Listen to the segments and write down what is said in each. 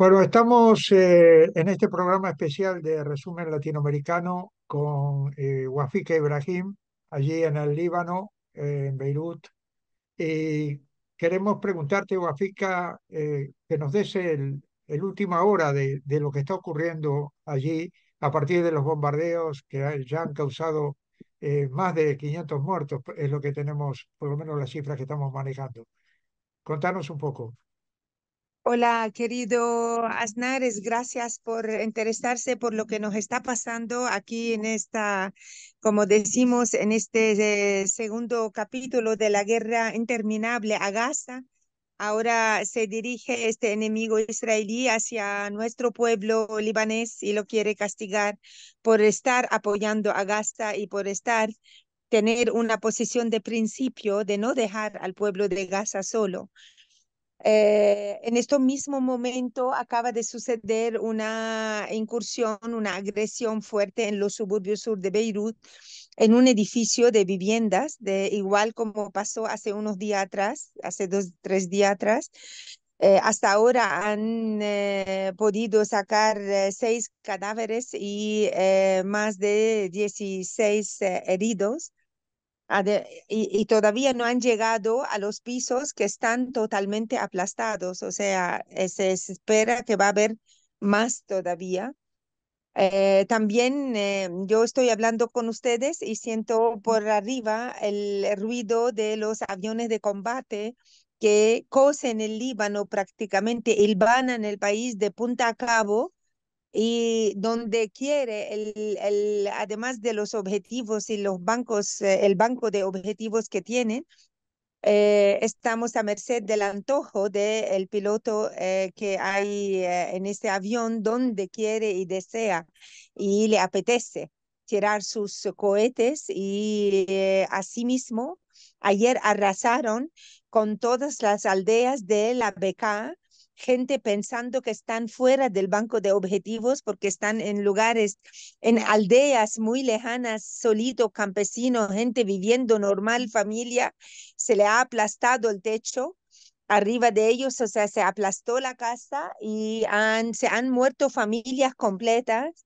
Bueno, estamos eh, en este programa especial de resumen latinoamericano con eh, Wafika Ibrahim, allí en el Líbano, eh, en Beirut. Y queremos preguntarte, Wafika, eh, que nos des el, última hora de, de, lo que está ocurriendo allí a partir de los bombardeos que ya han causado más de 500 muertos, es lo que tenemos, por lo menos las cifras que estamos manejando. Contanos un poco. Hola, querido Aznares, gracias por interesarse por lo que nos está pasando aquí en esta, como decimos, en este eh, segundo capítulo de la guerra interminable a Gaza. Ahora se dirige este enemigo israelí hacia nuestro pueblo libanés y lo quiere castigar por estar apoyando a Gaza y por estar tener una posición de principio de no dejar al pueblo de Gaza solo. Eh, en este mismo momento acaba de suceder una incursión, una agresión fuerte en los suburbios sur de Beirut, en un edificio de viviendas, igual como pasó hace unos días atrás, hace dos, tres días atrás. Eh, hasta ahora han eh, podido sacar seis cadáveres y más de 16 heridos y, todavía no han llegado a los pisos que están totalmente aplastados, o sea, eh, se espera que va a haber más todavía. Eh, también eh, yo estoy hablando con ustedes y siento por arriba el ruido de los aviones de combate que cosen el Líbano prácticamente, en el país de punta a cabo y donde quiere, el, el, además de los objetivos y los bancos, eh, el banco de objetivos que tienen, eh, estamos a merced del antojo del piloto eh, que hay en este avión, donde quiere y desea y le apetece tirar sus cohetes y asimismo ayer arrasaron con todas las aldeas de la Beca gente pensando que están fuera del banco de objetivos porque están en lugares, en aldeas muy lejanas, solitos, campesinos, gente viviendo normal, familia, se le ha aplastado el techo arriba de ellos, o sea, se aplastó la casa y se han muerto familias completas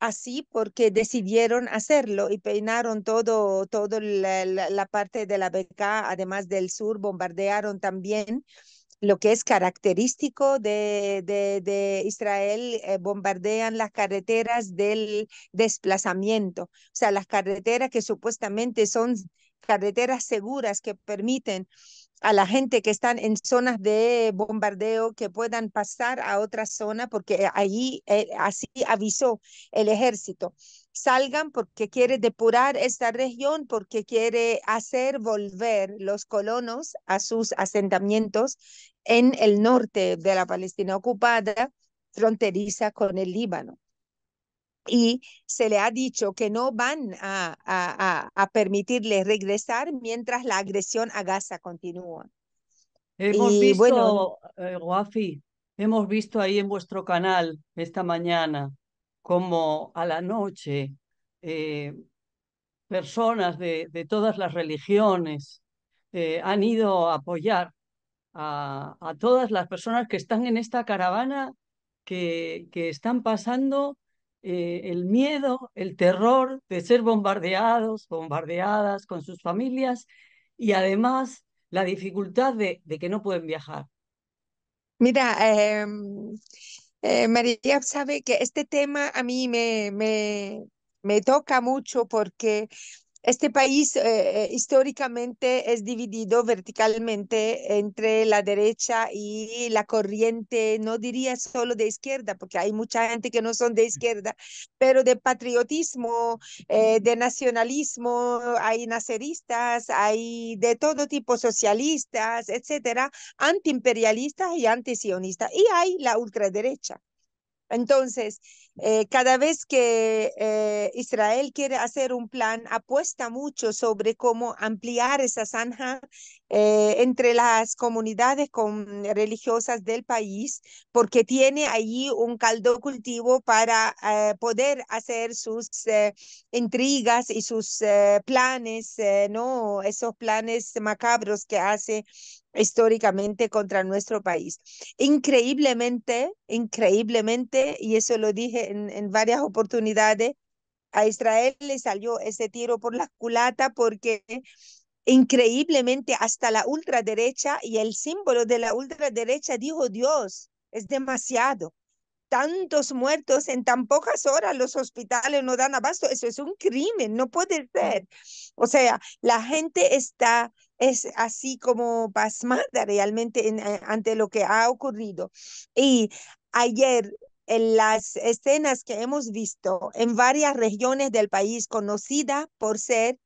así porque decidieron hacerlo y peinaron todo, todo la, la parte de la beca, además del sur, bombardearon también lo que es característico de, Israel, eh, bombardean las carreteras del desplazamiento, o sea, las carreteras que supuestamente son carreteras seguras que permiten a la gente que están en zonas de bombardeo que puedan pasar a otra zona porque allí eh, así avisó el ejército salgan porque quiere depurar esta región, porque quiere hacer volver los colonos a sus asentamientos en el norte de la Palestina ocupada, fronteriza con el Líbano. Y se le ha dicho que no van a, a, a permitirle regresar mientras la agresión a Gaza continúa. Hemos visto, bueno, eh, hemos visto ahí en vuestro canal esta mañana como a la noche, eh, personas de, todas las religiones eh, han ido a apoyar a, todas las personas que están en esta caravana, que, que están pasando eh, el miedo, el terror de ser bombardeados, bombardeadas con sus familias y además la dificultad de, que no pueden viajar. Mira, em, eh, María sabe que este tema a mí me, me, me toca mucho porque este país eh, eh, históricamente es dividido verticalmente entre la derecha y la corriente, no diría solo de izquierda, porque hay mucha gente que no son de izquierda, pero de patriotismo, eh, de nacionalismo, hay naceristas, hay de todo tipo, socialistas, etcétera, antiimperialistas y antisionistas, y hay la ultraderecha. Entonces, eh, cada vez que eh, Israel quiere hacer un plan, apuesta mucho sobre cómo ampliar esa zanja eh, entre las comunidades religiosas del país, porque tiene allí un caldo cultivo para eh, poder hacer sus eh, intrigas y sus planes, ¿no? Esos planes macabros que hace históricamente contra nuestro país. Increíblemente, increíblemente, y eso lo dije en, en varias oportunidades, a Israel le salió ese tiro por la culata porque increíblemente hasta la ultraderecha y el símbolo de la ultraderecha dijo Dios, es demasiado. Tantos muertos en tan pocas horas, los hospitales no dan abasto, eso es un crimen, no puede mm. ser. O sea, la gente está es así como pasmada realmente eh, ante lo que ha ocurrido. Y ayer en las escenas que hemos visto en varias regiones del país conocida por ser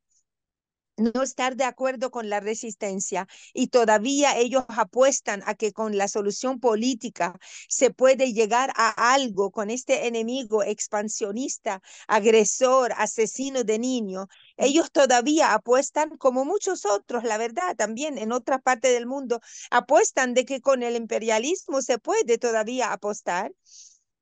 no estar de acuerdo con la resistencia y todavía ellos apuestan a que con la solución política se puede llegar a algo con este enemigo expansionista, agresor, asesino de niños. Mm. Ellos todavía apuestan, como muchos otros, la verdad, también en otra parte del mundo, apuestan de que con el imperialismo se puede todavía apostar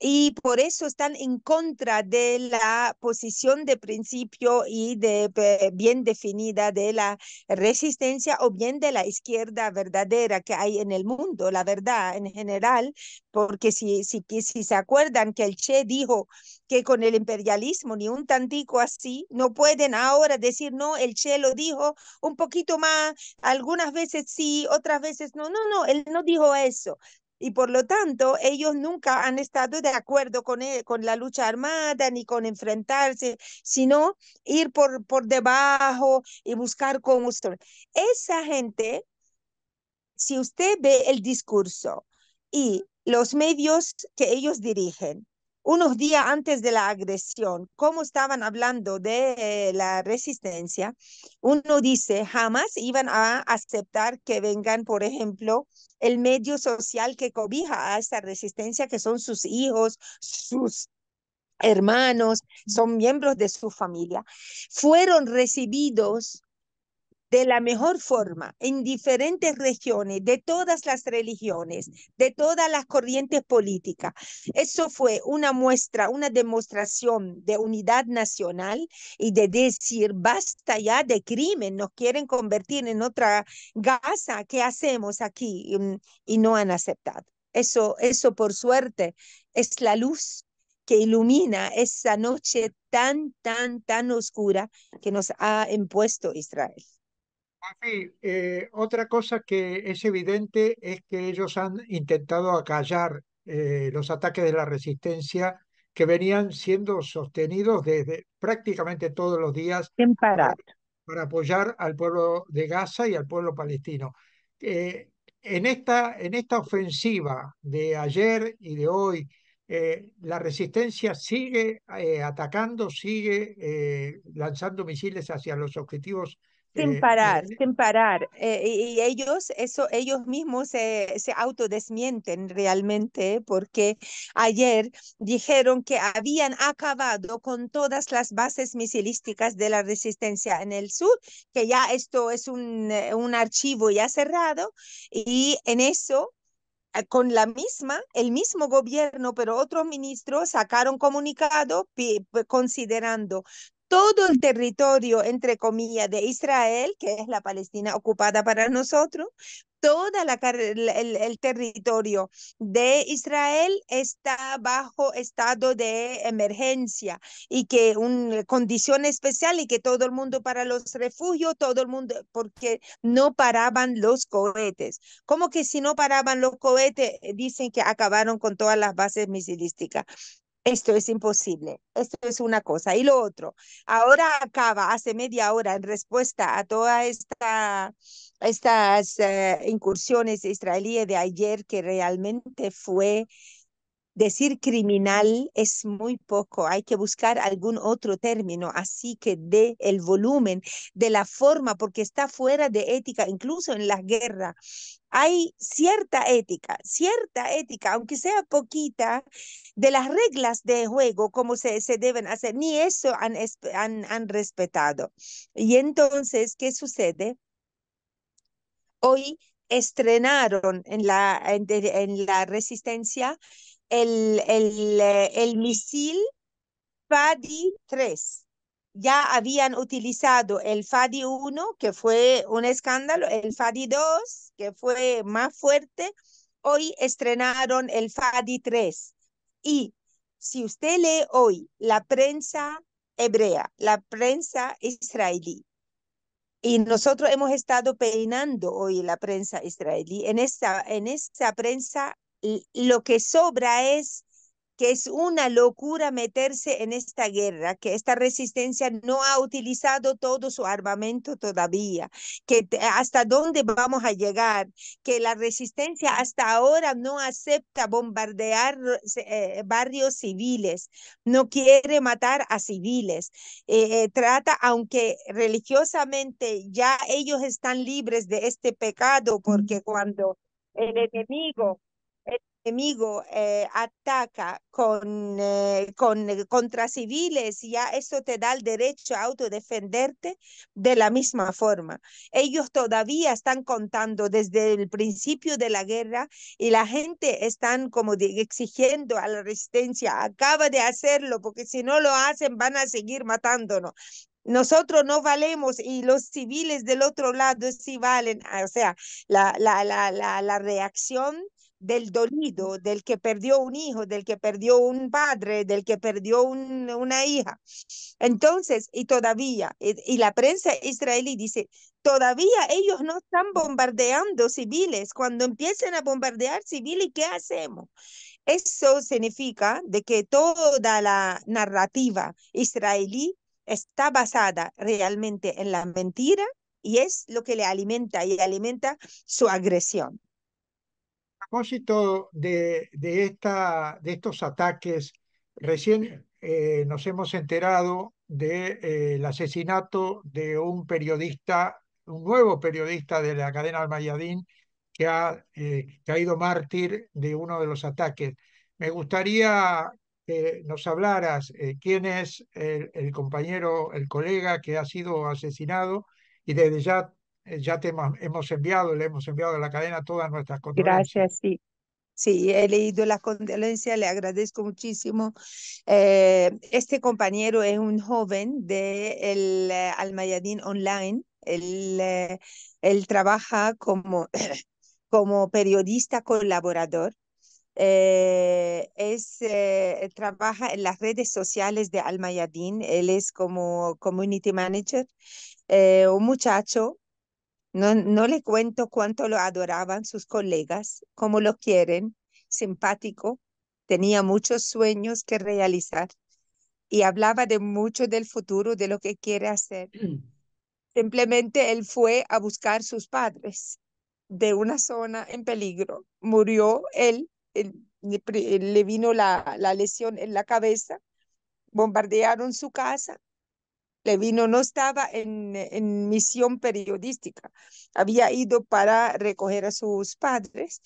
y por eso están en contra de la posición de principio y de bien definida de la resistencia o bien de la izquierda verdadera que hay en el mundo, la verdad en general, porque si, si, si se acuerdan que el Che dijo que con el imperialismo ni un tantico así, no pueden ahora decir, no, el Che lo dijo un poquito más, algunas veces sí, otras veces no, no, no, él no dijo eso, y por lo tanto ellos nunca han estado de acuerdo con, e, con la lucha armada ni con enfrentarse, sino ir por, por debajo y buscar con Esa gente, si usted ve el discurso y los medios que ellos dirigen, unos días antes de la agresión, como estaban hablando de la resistencia, uno dice, jamás iban a aceptar que vengan, por ejemplo, el medio social que cobija a esta resistencia, que son sus hijos, sus hermanos, son miembros de su familia. Fueron recibidos de la mejor forma en diferentes regiones, de todas las religiones, de todas las corrientes políticas. Eso fue una muestra, una demostración de unidad nacional y de decir, basta ya de crimen, nos quieren convertir en otra Gaza, ¿qué hacemos aquí? Y, mm, y no han aceptado. Eso, eso por suerte es la luz que ilumina esa noche tan, tan, tan oscura que nos ha impuesto Israel. Eh, otra cosa que es evidente es que ellos han intentado acallar eh, los ataques de la resistencia que venían siendo sostenidos desde prácticamente todos los días para, para, apoyar al pueblo de Gaza y al pueblo palestino. Eh, en, esta, en esta ofensiva de ayer y de hoy, la resistencia sigue atacando, sigue lanzando misiles hacia los objetivos eh, eh, sin parar, sin eh, parar. y, ellos, eso, ellos mismos se, se autodesmienten realmente porque ayer dijeron que habían acabado con todas las bases misilísticas de la resistencia en el sur, que ya esto es un, un archivo ya cerrado y en eso con la misma, el mismo gobierno, pero otro ministro, sacaron comunicado considerando todo el territorio, entre comillas, de Israel, que es la Palestina ocupada para nosotros, todo el, el, territorio de Israel está bajo estado de emergencia y que una condición especial y que todo el mundo para los refugios, todo el mundo, porque no paraban los cohetes. ¿Cómo que si no paraban los cohetes, dicen que acabaron con todas las bases misilísticas? Esto es imposible. Esto es una cosa. Y lo otro, ahora acaba hace media hora en respuesta a todas estas eh, incursiones israelíes de ayer que realmente fue decir criminal es muy poco, hay que buscar algún otro término, así que dé el volumen, de la forma, porque está fuera de ética, incluso en las guerras. Hay cierta ética, cierta ética, aunque sea poquita, de las reglas de juego, como se, se deben hacer, ni eso han, han, han respetado. Y entonces, ¿qué sucede? Hoy estrenaron en la, en la resistencia el, el, eh, misil FADI-3. Ya habían utilizado el FADI-1, que fue un escándalo, el FADI-2, que fue más fuerte. Hoy estrenaron el FADI-3. Y si usted lee hoy la prensa hebrea, la prensa israelí, y nosotros hemos estado peinando hoy la prensa israelí. En esta, en esta prensa lo que sobra es que es una locura meterse en esta guerra, que esta resistencia no ha utilizado todo su armamento todavía, que hasta dónde vamos a llegar, que la resistencia hasta ahora no acepta bombardear eh, eh, barrios civiles, no quiere matar a civiles, eh, trata, aunque religiosamente ya ellos están libres de este pecado, porque cuando el enemigo enemigo eh, ataca con, eh, con, eh, contra civiles, ya eso te da el derecho a autodefenderte de la misma forma. Ellos todavía están contando desde el principio de la guerra y la gente están como exigiendo a la resistencia, acaba de hacerlo, porque si no lo hacen van a seguir matándonos nosotros no valemos y los civiles del otro lado sí valen. Ah, o sea, la, la, la, la, reacción del dolido, del que perdió un hijo, del que perdió un padre, del que perdió una hija. Entonces, y todavía, y, la prensa israelí dice, todavía ellos no están bombardeando civiles. Cuando empiecen a bombardear civiles, ¿qué hacemos? Eso significa de que toda la narrativa israelí está basada realmente en la mentira y es lo que le alimenta y alimenta su agresión propósito de, estos ataques, recién eh, nos hemos enterado del de, eh, asesinato de un periodista, un nuevo periodista de la cadena Almayadín, que ha caído eh, mártir de uno de los ataques. Me gustaría que nos hablaras quién es el compañero, el colega que ha sido asesinado y desde ya eh, ya te hemos, enviado, le hemos enviado a la cadena todas nuestras condolencias. Gracias, sí. Sí, he leído las condolencias, le agradezco muchísimo. Eh, este compañero es un joven de el eh, Almayadín Online. Él, trabaja como, como periodista colaborador. es, trabaja en las redes sociales de Almayadín. Él es como community manager, un muchacho no, le cuento cuánto lo adoraban sus colegas, cómo lo quieren, simpático, tenía muchos sueños que realizar y hablaba de mucho del futuro, de lo que quiere hacer. Simplemente él fue a buscar sus padres de una zona en peligro. Murió él, le vino la lesión en la cabeza, bombardearon su casa Levino no estaba en, en, misión periodística, había ido para recoger a sus padres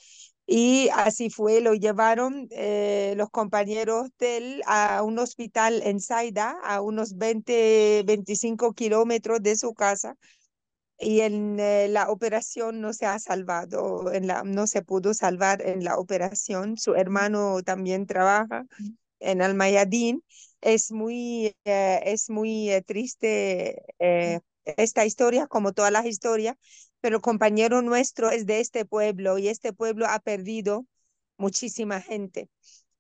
y así fue, lo llevaron eh, los compañeros de él a un hospital en Saida, a unos 20, 25 kilómetros de su casa y en eh, la operación no se ha salvado, en la, no se pudo salvar en la operación, su hermano también trabaja. Mm en Almayadín, es muy, eh, es muy eh, triste eh, esta historia, como todas las historias, pero el compañero nuestro es de este pueblo y este pueblo ha perdido muchísima gente.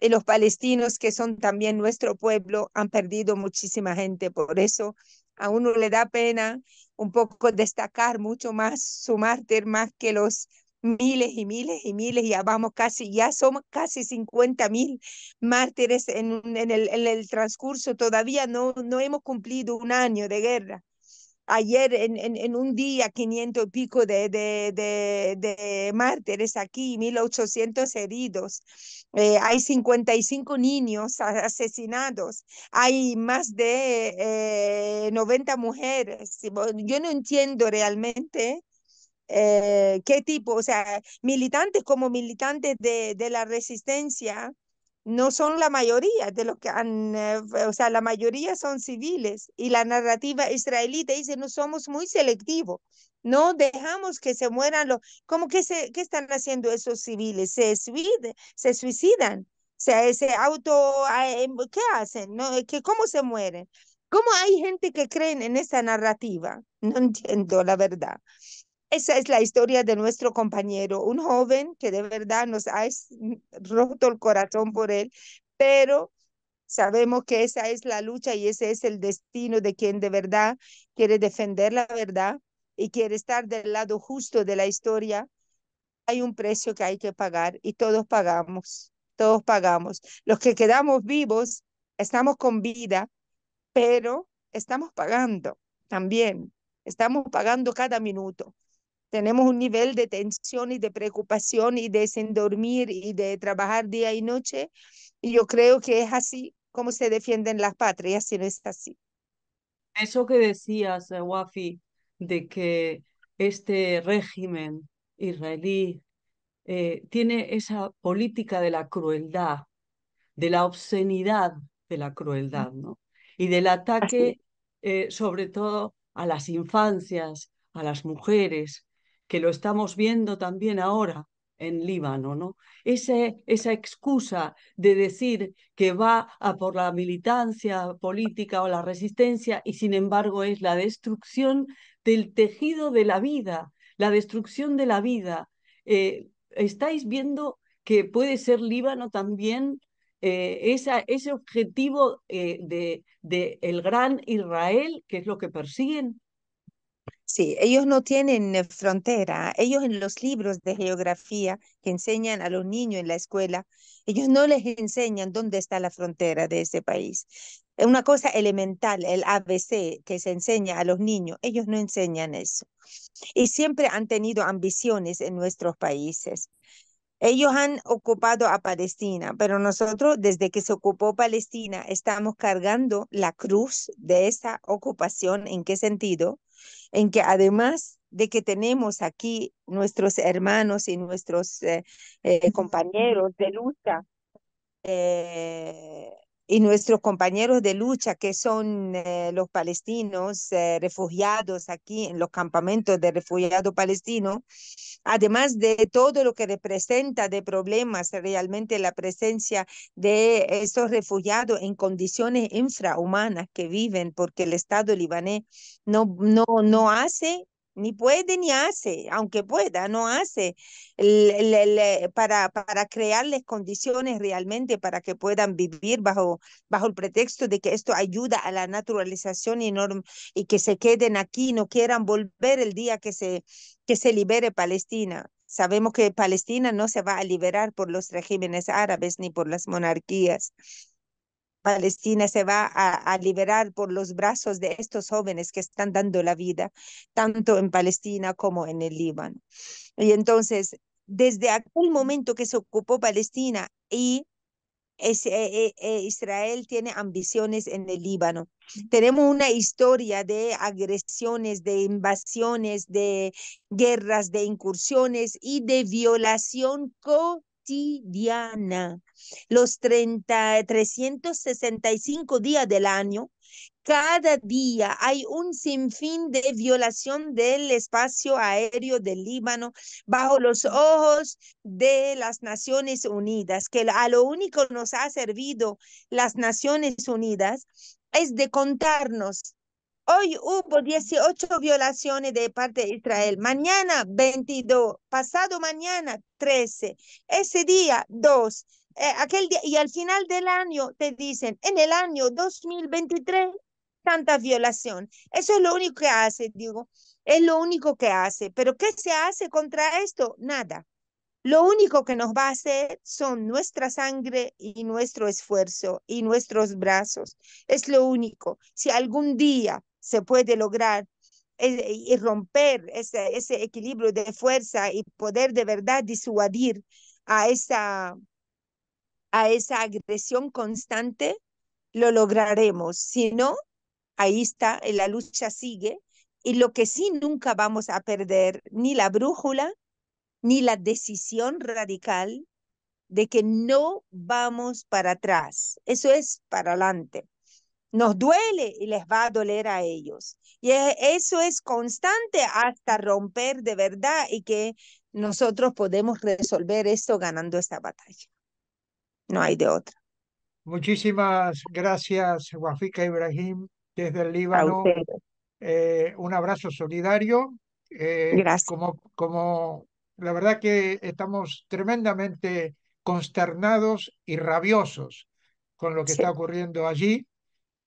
Y los palestinos, que son también nuestro pueblo, han perdido muchísima gente. Por eso a uno le da pena un poco destacar mucho más su mártir, más que los miles y miles y miles, ya vamos casi, ya somos casi 50 mil mártires en, en, el, en, el, transcurso, todavía no, no hemos cumplido un año de guerra. Ayer en, en un día 500 y pico de, de, de, mártires aquí, 1800 heridos, eh, hay 55 niños asesinados, hay más de 90 eh, mujeres. Yo no entiendo realmente eh, qué tipo, o sea, militantes como militantes de, de, la resistencia no son la mayoría de los que han, eh, o sea, la mayoría son civiles y la narrativa israelita dice, no somos muy selectivos, no dejamos que se mueran los, ¿cómo que se, qué están haciendo esos civiles? Se, suiciden, se suicidan, sea, ese auto, ah, em, ¿qué hacen? ¿No? ¿Cómo se mueren? ¿Cómo hay gente que creen en esa narrativa? No entiendo la verdad. Esa es la historia de nuestro compañero, un joven que de verdad nos ha roto el corazón por él, pero sabemos que esa es la lucha y ese es el destino de quien de verdad quiere defender la verdad y quiere estar del lado justo de la historia. Hay un precio que hay que pagar y todos pagamos, todos pagamos. Los que quedamos vivos, estamos con vida, pero estamos pagando también. Estamos pagando cada minuto tenemos un nivel de tensión y de preocupación y de sin dormir y de trabajar día y noche. Y yo creo que es así como se defienden las patrias, si no es así. Eso que decías, eh, Wafi, de que este régimen israelí eh, tiene esa política de la crueldad, de la obscenidad de la crueldad, ¿no? Y del ataque, eh, sobre todo, a las infancias, a las mujeres, que lo estamos viendo también ahora en Líbano, ¿no? Ese, esa excusa de decir que va a por la militancia política o la resistencia y sin embargo es la destrucción del tejido de la vida, la destrucción de la vida. Eh, estáis viendo que puede ser Líbano también eh, ese objetivo del eh, de, de el gran Israel, que es lo que persiguen, Sí, ellos no tienen eh, frontera. Ellos en los libros de geografía que enseñan a los niños en la escuela, ellos no les enseñan dónde está la frontera de ese país. Es una cosa elemental, el ABC que se enseña a los niños, ellos no enseñan eso. Y siempre han tenido ambiciones en nuestros países. Ellos han ocupado a Palestina, pero nosotros desde que se ocupó Palestina estamos cargando la cruz de esa ocupación. ¿En qué sentido? en que además de que tenemos aquí nuestros hermanos y nuestros eh, eh, compañeros de lucha, eh, y nuestros compañeros de lucha, que son eh, los palestinos eh, refugiados aquí en los campamentos de refugiados palestinos, además de todo lo que representa de problemas realmente la presencia de esos refugiados en condiciones infrahumanas que viven, porque el Estado libanés no, no, no hace ni puede ni hace, aunque pueda, no hace eh, para, para crearles condiciones realmente para que puedan vivir bajo, bajo el pretexto de que esto ayuda a la naturalización y, y que se queden aquí, y no quieran volver el día que se, que se libere Palestina. Sabemos que Palestina no se va a liberar por los regímenes árabes ni por las monarquías. Palestina se va a, liberar por los brazos de estos jóvenes que están dando la vida, tanto en Palestina como en el Líbano. Y entonces, desde aquel momento que se ocupó Palestina y e, e, e, Israel tiene ambiciones en el Líbano. Tenemos una historia de agresiones, de invasiones, de guerras, de incursiones y de violación co cotidiana, los 30, 365 días del año, cada día hay un sinfín de violación del espacio aéreo del Líbano bajo los ojos de las Naciones Unidas, que a lo único nos ha servido las Naciones Unidas es de contarnos Hoy hubo 18 violaciones de parte de Israel, mañana 22, pasado mañana 13, ese día 2, eh, aquel día, y al final del año te dicen, en el año 2023, tanta violación. Eso es lo único que hace, digo, es lo único que hace. Pero ¿qué se hace contra esto? Nada. Lo único que nos va a hacer son nuestra sangre y nuestro esfuerzo y nuestros brazos. Es lo único. Si algún día se puede lograr eh, y romper ese, ese equilibrio de fuerza y poder de verdad disuadir a esa, a esa agresión constante, lo lograremos. Si no, ahí está, eh, la lucha sigue. Y lo que sí nunca vamos a perder, ni la brújula, ni la decisión radical de que no vamos para atrás. Eso es para adelante nos duele y les va a doler a ellos. Y eso es constante hasta romper de verdad y que nosotros podemos resolver esto ganando esta batalla. No hay de otra. Muchísimas gracias, Wafika Ibrahim, desde el Líbano. Eh, un abrazo solidario. Eh, gracias. Como, como la verdad que estamos tremendamente consternados y rabiosos con lo que está ocurriendo allí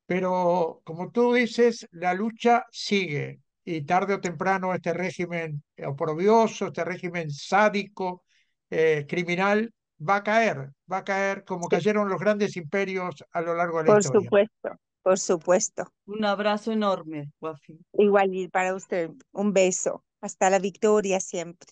pero como tú dices, la lucha sigue y tarde o temprano este régimen oprobioso, este régimen sádico, eh, criminal, va a caer, va a caer como cayeron los grandes imperios a lo largo de la historia. Por supuesto, por supuesto. Un abrazo enorme, Wafi. Igual y para usted, un beso. Hasta la victoria siempre.